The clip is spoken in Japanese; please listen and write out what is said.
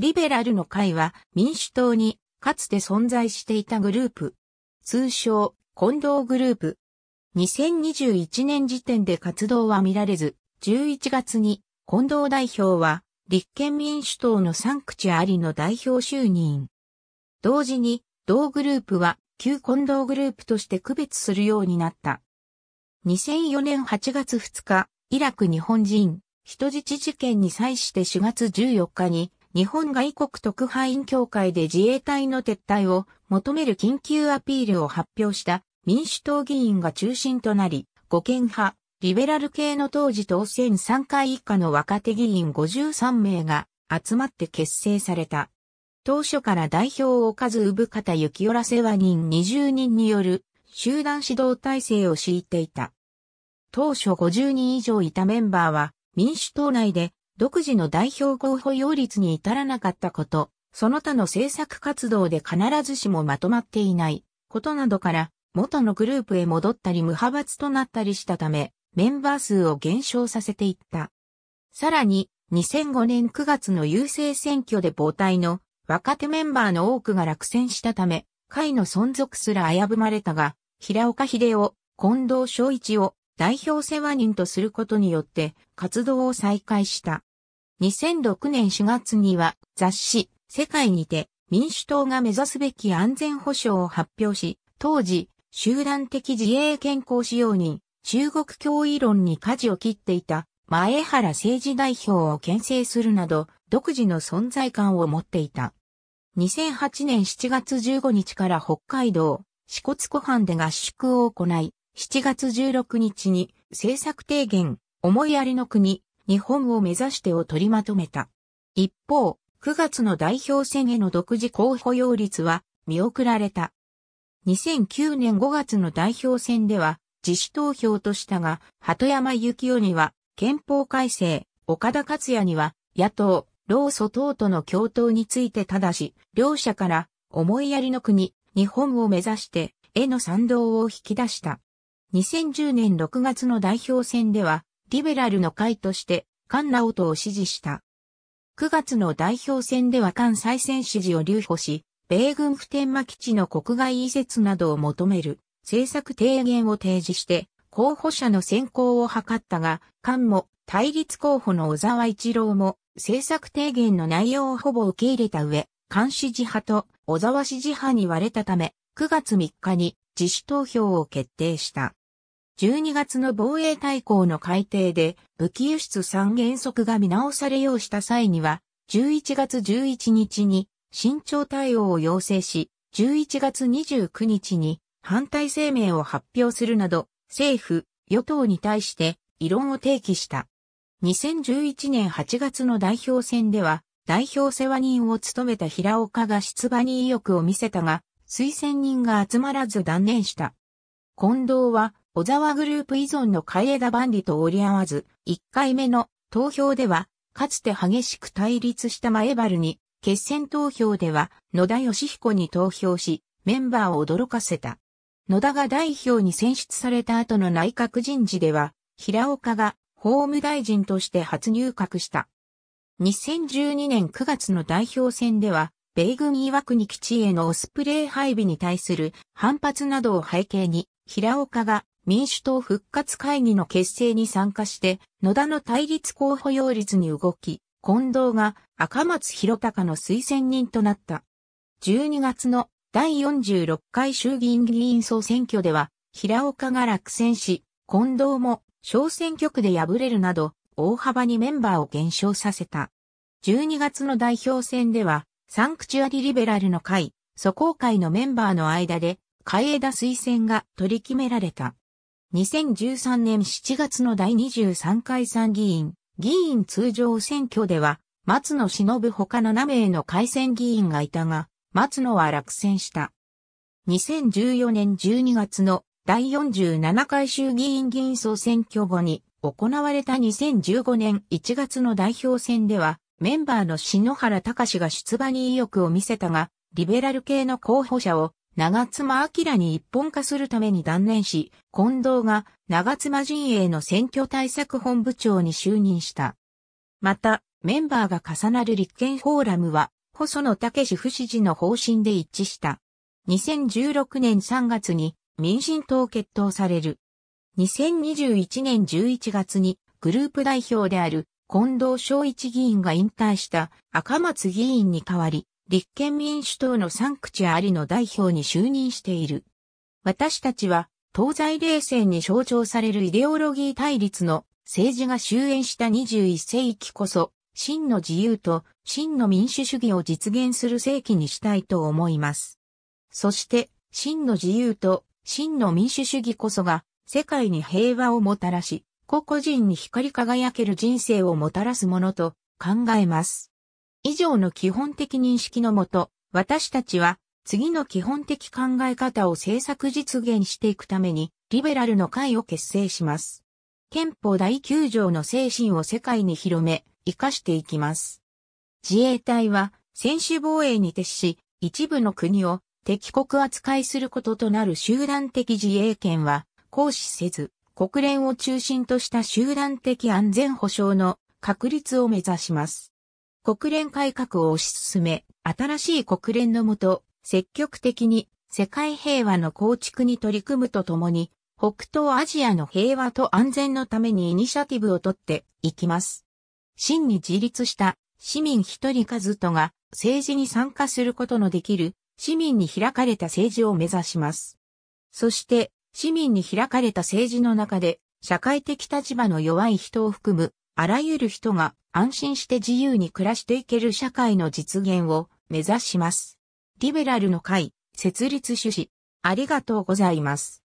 リベラルの会は民主党にかつて存在していたグループ。通称、近藤グループ。2021年時点で活動は見られず、11月に近藤代表は立憲民主党のサンクチュアリの代表就任。同時に、同グループは旧近藤グループとして区別するようになった。2004年8月2日、イラク日本人、人質事件に際して4月14日に日本外国特派員協会で自衛隊の撤退を求める緊急アピールを発表した民主党議員が中心となり、護憲派、リベラル系の当時当選3回以下の若手議員53名が集まって結成された。当初から代表を数産方幸ら世話人20人による集団指導体制を敷いていた。当初50人以上いたメンバーは民主党内で独自の代表候補擁立に至らなかったこと、その他の政策活動で必ずしもまとまっていないことなどから元のグループへ戻ったり無派閥となったりしたためメンバー数を減少させていった。さらに2005年9月の優勢選挙で母体の若手メンバーの多くが落選したため会の存続すら危ぶまれたが平岡秀夫、近藤昭一を代表世話人とすることによって活動を再開した。2006年4月には雑誌世界にて民主党が目指すべき安全保障を発表し、当時集団的自衛権行使用に中国脅威論に舵を切っていた前原政治代表を牽制するなど独自の存在感を持っていた。2008年7月15日から北海道、支笏湖畔で合宿を行い、7月16日に政策提言思いやりの国、日本を目指してを取りまとめた。一方、9月の代表選への独自候補擁立は見送られた。2009年5月の代表選では自主投票としたが、鳩山幸雄には憲法改正、岡田克也には野党、老祖党との共闘についてただし、両者から思いやりの国、日本を目指してへの賛同を引き出した。2010年6月の代表選ではリベラルの会として、菅直人を支持した。9月の代表選では菅再選支持を留保し、米軍普天間基地の国外移設などを求める政策提言を提示して、候補者の選考を図ったが、菅も対立候補の小沢一郎も政策提言の内容をほぼ受け入れた上、菅支持派と小沢支持派に割れたため、9月3日に自主投票を決定した。12月の防衛大綱の改定で武器輸出3原則が見直されようした際には、11月11日に慎重対応を要請し、11月29日に反対声明を発表するなど、政府、与党に対して異論を提起した。2011年8月の代表選では、代表世話人を務めた平岡が出馬に意欲を見せたが、推薦人が集まらず断念した。近藤は小沢グループ依存の海枝万里と折り合わず、1回目の投票では、かつて激しく対立した前原に、決戦投票では野田義彦に投票し、メンバーを驚かせた。野田が代表に選出された後の内閣人事では、平岡が法務大臣として初入閣した。2012年9月の代表選では、米軍岩国基地へのオスプレイ配備に対する反発などを背景に、平岡が民主党復活会議の結成に参加して、野田の対立候補擁立に動き、近藤が赤松博隆の推薦人となった。12月の第46回衆議院議員総選挙では、平岡が落選し、近藤も小選挙区で敗れるなど、大幅にメンバーを減少させた。12月の代表選では、サンクチュアリリベラルの会、祖公会のメンバーの間で、海江田推薦が取り決められた。2013年7月の第23回参議院、議員通常選挙では、松野忍他7名の改選議員がいたが、松野は落選した。2014年12月の第47回衆議院議員総選挙後に行われた2015年1月の代表選では、メンバーの篠原隆が出馬に意欲を見せたが、リベラル系の候補者を長妻明に一本化するために断念し、近藤が長妻陣営の選挙対策本部長に就任した。また、メンバーが重なる立憲フォーラムは、細野武史不支持の方針で一致した。2016年3月に民進党決闘される。2021年11月にグループ代表である近藤昭一議員が引退した赤松議員に代わり、立憲民主党のサンクチュアリの代表に就任している。私たちは、東西冷戦に象徴されるイデオロギー対立の政治が終焉した21世紀こそ、真の自由と真の民主主義を実現する世紀にしたいと思います。そして、真の自由と真の民主主義こそが、世界に平和をもたらし、個々人に光り輝ける人生をもたらすものと考えます。以上の基本的認識のもと、私たちは次の基本的考え方を政策実現していくために、リベラルの会を結成します。憲法第9条の精神を世界に広め、活かしていきます。自衛隊は、専守防衛に徹し、一部の国を敵国扱いすることとなる集団的自衛権は、行使せず、国連を中心とした集団的安全保障の確立を目指します。国連改革を推し進め、新しい国連のもと、積極的に世界平和の構築に取り組むとともに、北東アジアの平和と安全のためにイニシアティブを取っていきます。真に自立した市民一人数人が政治に参加することのできる市民に開かれた政治を目指します。そして市民に開かれた政治の中で社会的立場の弱い人を含むあらゆる人が安心して自由に暮らしていける社会の実現を目指します。リベラルの会、設立趣旨。ありがとうございます。